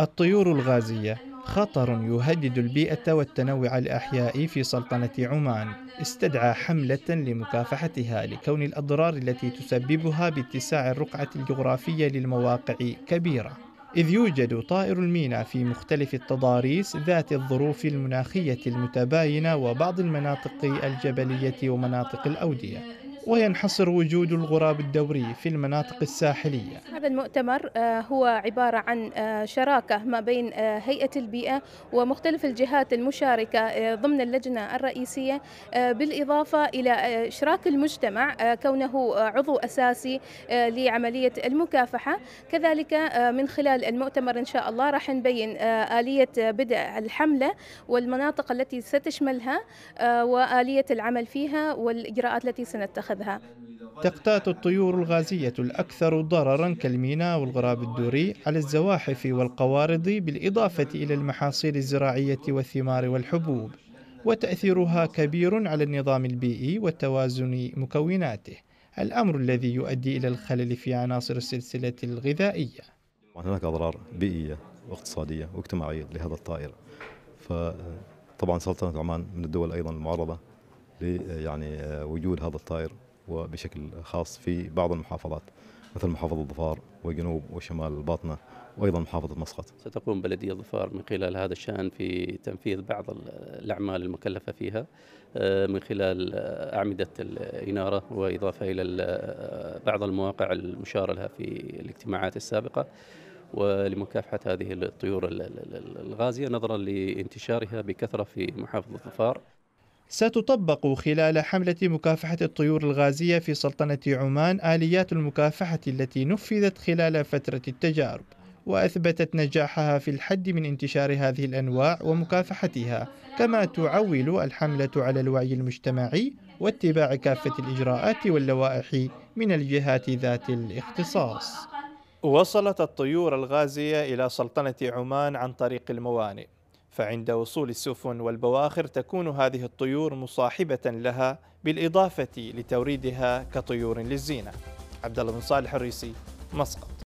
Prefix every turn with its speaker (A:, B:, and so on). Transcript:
A: الطيور الغازية خطر يهدد البيئة والتنوع الأحيائي في سلطنة عمان استدعى حملة لمكافحتها لكون الأضرار التي تسببها باتساع الرقعة الجغرافية للمواقع كبيرة إذ يوجد طائر المينا في مختلف التضاريس ذات الظروف المناخية المتباينة وبعض المناطق الجبلية ومناطق الأودية وينحصر وجود الغراب الدوري في المناطق الساحلية
B: هذا المؤتمر آه، هو عبارة عن آه، شراكة ما بين آه، هيئة البيئة ومختلف الجهات المشاركة ضمن اللجنة الرئيسية بالإضافة إلى إشراك المجتمع كونه عضو أساسي لعملية المكافحة كذلك من خلال المؤتمر إن شاء الله راح نبين آلية بدء الحملة والمناطق التي ستشملها وآلية العمل فيها والإجراءات التي سنتخذها أخذها
A: تقتات الطيور الغازية الأكثر ضررا كالميناء والغراب الدوري على الزواحف والقوارض بالإضافة إلى المحاصيل الزراعية والثمار والحبوب وتأثيرها كبير على النظام البيئي وتوازن مكوناته الأمر الذي يؤدي إلى الخلل في عناصر السلسلة الغذائية
C: هناك أضرار بيئية واقتصادية واجتماعية لهذا الطائر فطبعا سلطنة عمان من الدول أيضا المعرضة يعني آه، وجود هذا الطائر وبشكل خاص في بعض المحافظات مثل محافظة ظفار وجنوب وشمال الباطنة وأيضا محافظة مسقط
D: ستقوم بلدية ظفار من خلال هذا الشأن في تنفيذ بعض الأعمال المكلفة فيها آه، من خلال أعمدة الإنارة وإضافة إلى آه، بعض المواقع المشار لها في الاجتماعات السابقة ولمكافحة هذه الطيور الغازية نظرا لانتشارها بكثرة في محافظة ظفار
A: ستطبق خلال حملة مكافحة الطيور الغازية في سلطنة عمان آليات المكافحة التي نفذت خلال فترة التجارب وأثبتت نجاحها في الحد من انتشار هذه الأنواع ومكافحتها كما تعول الحملة على الوعي المجتمعي واتباع كافة الإجراءات واللوائح من الجهات ذات الاختصاص وصلت الطيور الغازية إلى سلطنة عمان عن طريق الموانئ فعند وصول السفن والبواخر تكون هذه الطيور مصاحبة لها بالإضافة لتوريدها كطيور للزينة عبد الله بن صالح الريسي مسقط